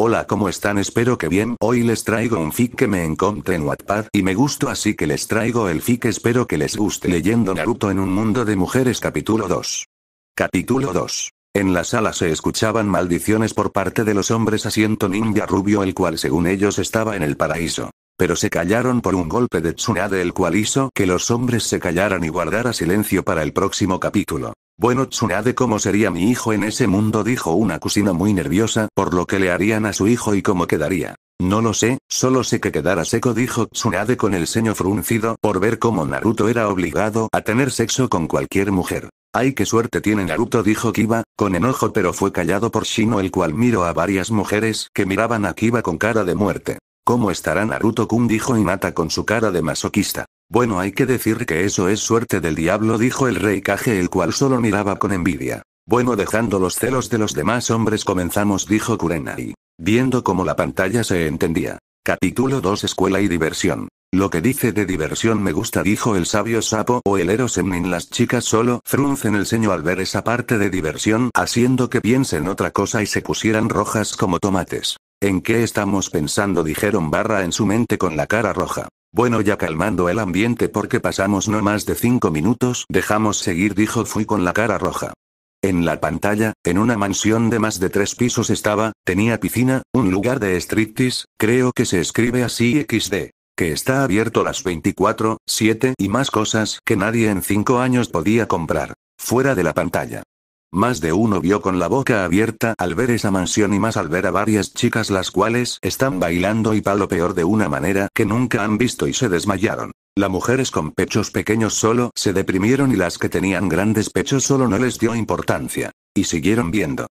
Hola, ¿cómo están? Espero que bien. Hoy les traigo un fic que me encontré en Wattpad y me gustó, así que les traigo el fic. Espero que les guste. Leyendo Naruto en un mundo de mujeres, capítulo 2. Capítulo 2. En la sala se escuchaban maldiciones por parte de los hombres asiento ninja rubio el cual según ellos estaba en el paraíso. Pero se callaron por un golpe de Tsunade el cual hizo que los hombres se callaran y guardara silencio para el próximo capítulo. Bueno Tsunade cómo sería mi hijo en ese mundo dijo una cocina muy nerviosa por lo que le harían a su hijo y cómo quedaría. No lo sé, solo sé que quedara seco dijo Tsunade con el ceño fruncido por ver cómo Naruto era obligado a tener sexo con cualquier mujer. Ay qué suerte tiene Naruto dijo Kiba, con enojo pero fue callado por Shino el cual miró a varias mujeres que miraban a Kiba con cara de muerte. ¿Cómo estará Naruto-kun? dijo mata con su cara de masoquista. Bueno, hay que decir que eso es suerte del diablo, dijo el rey Kage, el cual solo miraba con envidia. Bueno, dejando los celos de los demás hombres, comenzamos, dijo Kurenai, viendo cómo la pantalla se entendía. Capítulo 2 Escuela y diversión. Lo que dice de diversión me gusta, dijo el sabio sapo o el Eros Las chicas solo fruncen el ceño al ver esa parte de diversión, haciendo que piensen otra cosa y se pusieran rojas como tomates. ¿En qué estamos pensando? dijeron Barra en su mente con la cara roja. Bueno, ya calmando el ambiente porque pasamos no más de cinco minutos, dejamos seguir, dijo Fui con la cara roja. En la pantalla, en una mansión de más de tres pisos estaba, tenía piscina, un lugar de striptease, creo que se escribe así XD. Que está abierto las 24, 7 y más cosas que nadie en cinco años podía comprar. Fuera de la pantalla. Más de uno vio con la boca abierta al ver esa mansión y más al ver a varias chicas las cuales están bailando y palo peor de una manera que nunca han visto y se desmayaron. Las mujeres con pechos pequeños solo se deprimieron y las que tenían grandes pechos solo no les dio importancia. Y siguieron viendo.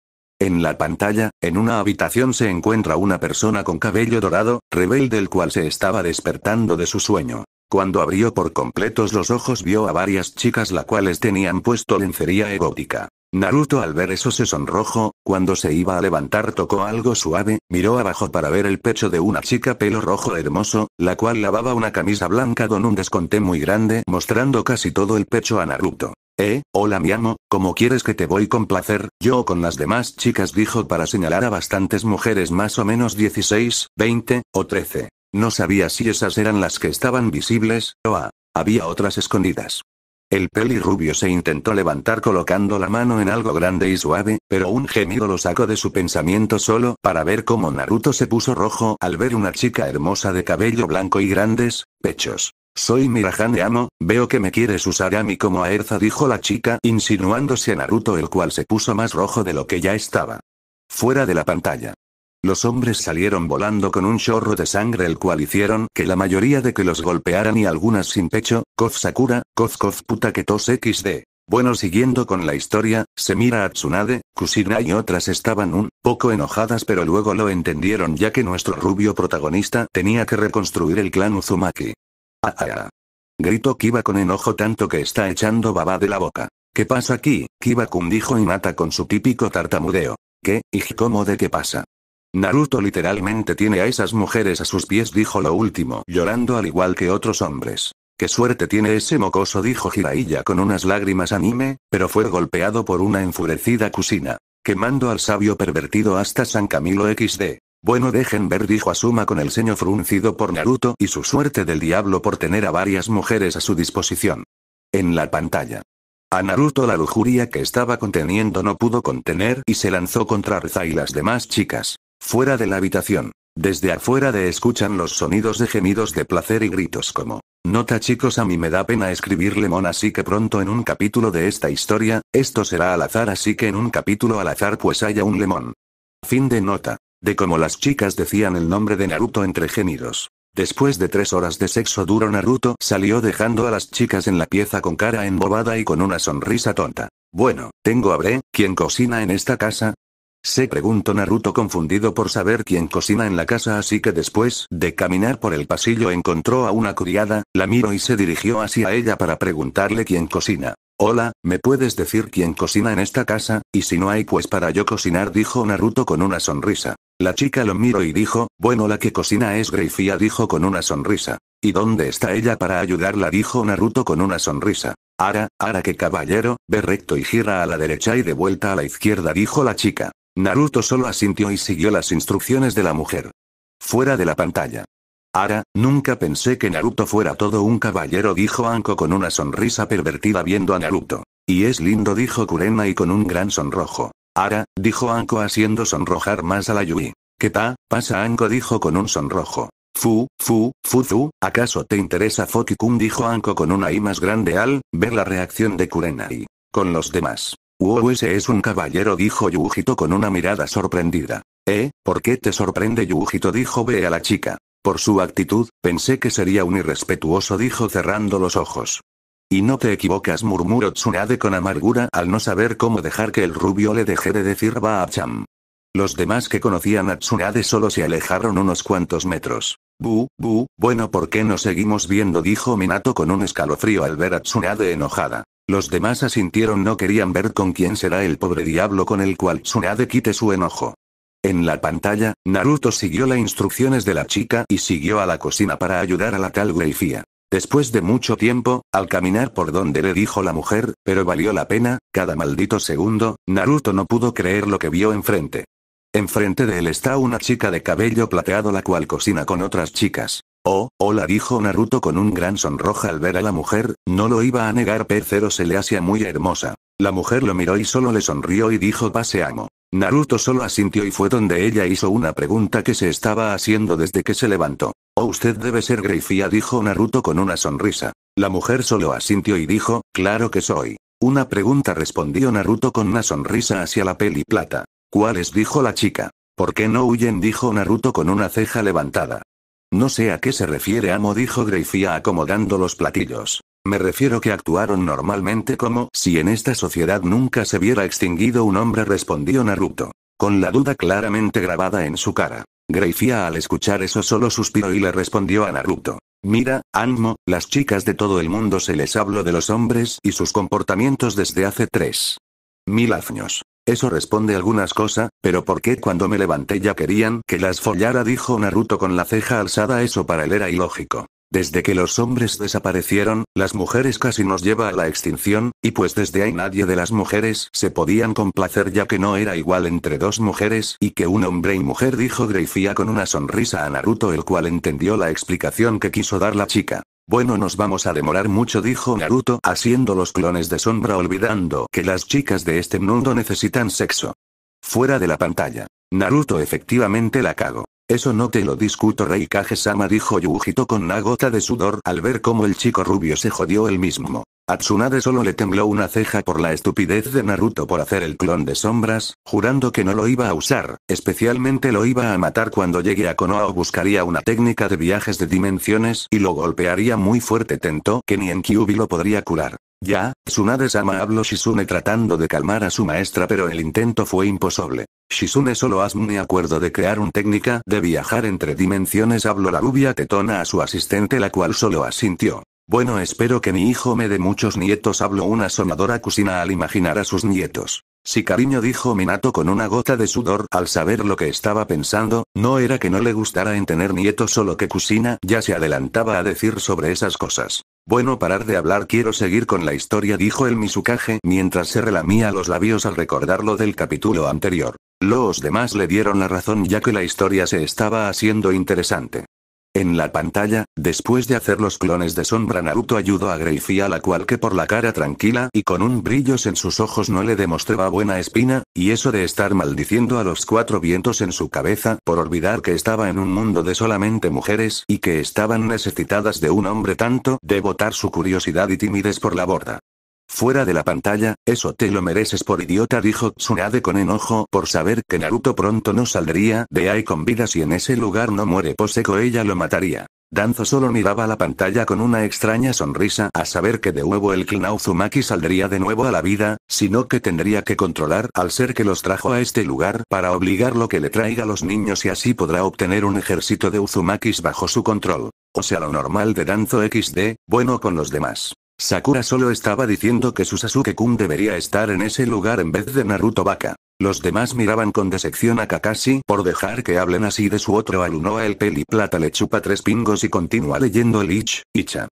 En la pantalla, en una habitación se encuentra una persona con cabello dorado, rebelde el cual se estaba despertando de su sueño. Cuando abrió por completos los ojos vio a varias chicas las cuales tenían puesto lencería erótica. Naruto al ver eso se sonrojo, cuando se iba a levantar tocó algo suave, miró abajo para ver el pecho de una chica pelo rojo hermoso, la cual lavaba una camisa blanca con un desconté muy grande mostrando casi todo el pecho a Naruto. Eh, hola mi amo, como quieres que te voy con placer, yo con las demás chicas dijo para señalar a bastantes mujeres más o menos 16, 20, o 13. No sabía si esas eran las que estaban visibles, o a... Había otras escondidas. El pelirrubio se intentó levantar colocando la mano en algo grande y suave, pero un gemido lo sacó de su pensamiento solo para ver cómo Naruto se puso rojo al ver una chica hermosa de cabello blanco y grandes pechos. Soy Mirajane Amo, veo que me quieres usar a mí como a Erza dijo la chica insinuándose a Naruto el cual se puso más rojo de lo que ya estaba. Fuera de la pantalla. Los hombres salieron volando con un chorro de sangre el cual hicieron que la mayoría de que los golpearan y algunas sin pecho, Kozakura, Sakura, puta que tos XD. Bueno siguiendo con la historia, se mira a Tsunade, Kusina y otras estaban un poco enojadas pero luego lo entendieron ya que nuestro rubio protagonista tenía que reconstruir el clan Uzumaki. Ah, ah, ah. Gritó Kiba con enojo tanto que está echando baba de la boca. ¿Qué pasa aquí? Kiba-kun y mata con su típico tartamudeo. ¿Qué, y cómo de qué pasa? Naruto literalmente tiene a esas mujeres a sus pies, dijo lo último, llorando al igual que otros hombres. Qué suerte tiene ese mocoso, dijo Jiraiya con unas lágrimas anime, pero fue golpeado por una enfurecida Kusina. Quemando al sabio pervertido hasta San Camilo XD. Bueno, dejen ver, dijo Asuma con el ceño fruncido por Naruto y su suerte del diablo por tener a varias mujeres a su disposición. En la pantalla. A Naruto la lujuria que estaba conteniendo no pudo contener y se lanzó contra Reza y las demás chicas. Fuera de la habitación. Desde afuera de escuchan los sonidos de gemidos de placer y gritos como, nota chicos a mí me da pena escribir lemón así que pronto en un capítulo de esta historia, esto será al azar así que en un capítulo al azar pues haya un Lemon. Fin de nota. De cómo las chicas decían el nombre de Naruto entre gemidos. Después de tres horas de sexo duro Naruto salió dejando a las chicas en la pieza con cara embobada y con una sonrisa tonta. Bueno, tengo a Bre, quien cocina en esta casa, se preguntó Naruto confundido por saber quién cocina en la casa así que después de caminar por el pasillo encontró a una criada, la miró y se dirigió hacia ella para preguntarle quién cocina. Hola, ¿me puedes decir quién cocina en esta casa? Y si no hay pues para yo cocinar dijo Naruto con una sonrisa. La chica lo miró y dijo, bueno la que cocina es Greifia dijo con una sonrisa. ¿Y dónde está ella para ayudarla? dijo Naruto con una sonrisa. Ara, Ara que caballero, ve recto y gira a la derecha y de vuelta a la izquierda dijo la chica. Naruto solo asintió y siguió las instrucciones de la mujer. Fuera de la pantalla. Ara, nunca pensé que Naruto fuera todo un caballero, dijo Anko con una sonrisa pervertida viendo a Naruto. Y es lindo, dijo Kurena y con un gran sonrojo. Ara, dijo Anko haciendo sonrojar más a la Yui. ¿Qué tal, pasa Anko? dijo con un sonrojo. Fu, fu, fu, fu, ¿acaso te interesa Fokikun? dijo Anko con una I más grande al ver la reacción de Kurenai. Con los demás. Uo ese es un caballero, dijo Yujito con una mirada sorprendida. ¿Eh? ¿Por qué te sorprende Yujito? dijo Ve a la chica. Por su actitud, pensé que sería un irrespetuoso, dijo cerrando los ojos. Y no te equivocas, murmuró Tsunade con amargura al no saber cómo dejar que el rubio le deje de decir Baacham. Los demás que conocían a Tsunade solo se alejaron unos cuantos metros. Bu, bu, bueno, ¿por qué no seguimos viendo? dijo Minato con un escalofrío al ver a Tsunade enojada. Los demás asintieron no querían ver con quién será el pobre diablo con el cual Tsunade quite su enojo. En la pantalla, Naruto siguió las instrucciones de la chica y siguió a la cocina para ayudar a la tal Greifia. Después de mucho tiempo, al caminar por donde le dijo la mujer, pero valió la pena, cada maldito segundo, Naruto no pudo creer lo que vio enfrente. Enfrente de él está una chica de cabello plateado la cual cocina con otras chicas. Oh, hola dijo Naruto con un gran sonrojo al ver a la mujer, no lo iba a negar pero se le hacía muy hermosa. La mujer lo miró y solo le sonrió y dijo pase amo. Naruto solo asintió y fue donde ella hizo una pregunta que se estaba haciendo desde que se levantó. Oh usted debe ser Greifia dijo Naruto con una sonrisa. La mujer solo asintió y dijo, claro que soy. Una pregunta respondió Naruto con una sonrisa hacia la peli plata. ¿Cuáles? dijo la chica. ¿Por qué no huyen? dijo Naruto con una ceja levantada. No sé a qué se refiere amo dijo Greifia acomodando los platillos. Me refiero que actuaron normalmente como si en esta sociedad nunca se viera extinguido un hombre respondió Naruto. Con la duda claramente grabada en su cara. Greifia al escuchar eso solo suspiró y le respondió a Naruto. Mira, amo, las chicas de todo el mundo se les habló de los hombres y sus comportamientos desde hace tres mil años. Eso responde algunas cosas, pero ¿por qué cuando me levanté ya querían que las follara? dijo Naruto con la ceja alzada. Eso para él era ilógico. Desde que los hombres desaparecieron, las mujeres casi nos lleva a la extinción, y pues desde ahí nadie de las mujeres se podían complacer ya que no era igual entre dos mujeres y que un hombre y mujer dijo Greifia con una sonrisa a Naruto el cual entendió la explicación que quiso dar la chica. Bueno, nos vamos a demorar mucho, dijo Naruto, haciendo los clones de sombra, olvidando que las chicas de este mundo necesitan sexo. Fuera de la pantalla. Naruto efectivamente la cago. Eso no te lo discuto, Rey sama dijo Yujito con una gota de sudor al ver cómo el chico rubio se jodió él mismo. A Tsunade solo le tembló una ceja por la estupidez de Naruto por hacer el clon de sombras, jurando que no lo iba a usar, especialmente lo iba a matar cuando llegue a Konoha o buscaría una técnica de viajes de dimensiones y lo golpearía muy fuerte tentó que ni en Kyubi lo podría curar. Ya, Tsunade-sama habló Shizune tratando de calmar a su maestra pero el intento fue imposible. Shizune solo hazme acuerdo de crear un técnica de viajar entre dimensiones habló la rubia tetona a su asistente la cual solo asintió. Bueno, espero que mi hijo me dé muchos nietos. Habló una sonadora cocina al imaginar a sus nietos. Si cariño, dijo Minato con una gota de sudor al saber lo que estaba pensando, no era que no le gustara en tener nietos, solo que Kusina ya se adelantaba a decir sobre esas cosas. Bueno, parar de hablar, quiero seguir con la historia, dijo el Misukaje mientras se relamía los labios al recordarlo del capítulo anterior. Los demás le dieron la razón ya que la historia se estaba haciendo interesante. En la pantalla, después de hacer los clones de sombra Naruto ayudó a Gracie a la cual que por la cara tranquila y con un brillos en sus ojos no le demostraba buena espina, y eso de estar maldiciendo a los cuatro vientos en su cabeza por olvidar que estaba en un mundo de solamente mujeres y que estaban necesitadas de un hombre tanto de botar su curiosidad y timidez por la borda. Fuera de la pantalla, eso te lo mereces por idiota dijo Tsunade con enojo por saber que Naruto pronto no saldría de ahí con vida si en ese lugar no muere poseco ella lo mataría. Danzo solo miraba la pantalla con una extraña sonrisa a saber que de nuevo el clina Uzumaki saldría de nuevo a la vida, sino que tendría que controlar al ser que los trajo a este lugar para obligar lo que le traiga a los niños y así podrá obtener un ejército de Uzumakis bajo su control. O sea lo normal de Danzo XD, bueno con los demás. Sakura solo estaba diciendo que su Sasuke-kun debería estar en ese lugar en vez de Naruto Baka. Los demás miraban con decepción a Kakashi por dejar que hablen así de su otro alumno. El plata le chupa tres pingos y continúa leyendo el Ich, Icha.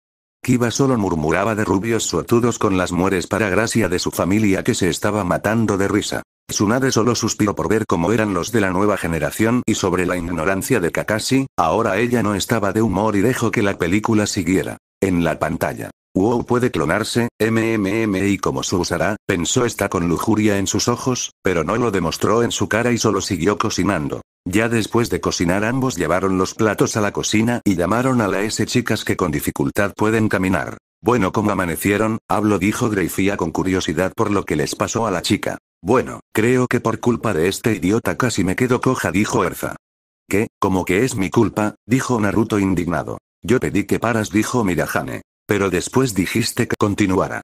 Kiba solo murmuraba de rubios suatudos con las mueres para gracia de su familia que se estaba matando de risa. Tsunade solo suspiró por ver cómo eran los de la nueva generación y sobre la ignorancia de Kakashi, ahora ella no estaba de humor y dejó que la película siguiera. En la pantalla. Wow puede clonarse, mmm y como se usará, pensó esta con lujuria en sus ojos, pero no lo demostró en su cara y solo siguió cocinando. Ya después de cocinar ambos llevaron los platos a la cocina y llamaron a la S chicas que con dificultad pueden caminar. Bueno, como amanecieron, hablo dijo Greyfia con curiosidad por lo que les pasó a la chica. Bueno, creo que por culpa de este idiota casi me quedo coja dijo Erza. ¿Qué? Como que es mi culpa? dijo Naruto indignado. Yo pedí que paras dijo Mirajane. Pero después dijiste que continuara.